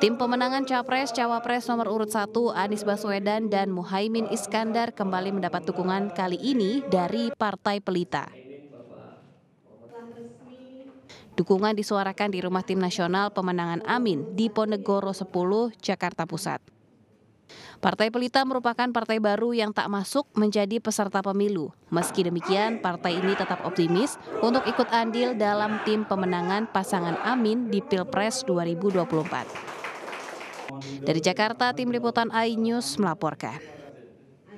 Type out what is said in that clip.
Tim pemenangan Capres Cawapres nomor urut 1 Anies Baswedan dan Muhaimin Iskandar kembali mendapat dukungan kali ini dari Partai Pelita. Dukungan disuarakan di rumah tim nasional pemenangan Amin di Ponegoro 10, Jakarta Pusat. Partai Pelita merupakan partai baru yang tak masuk menjadi peserta pemilu. Meski demikian, partai ini tetap optimis untuk ikut andil dalam tim pemenangan pasangan Amin di Pilpres 2024. Dari Jakarta, tim liputan News melaporkan.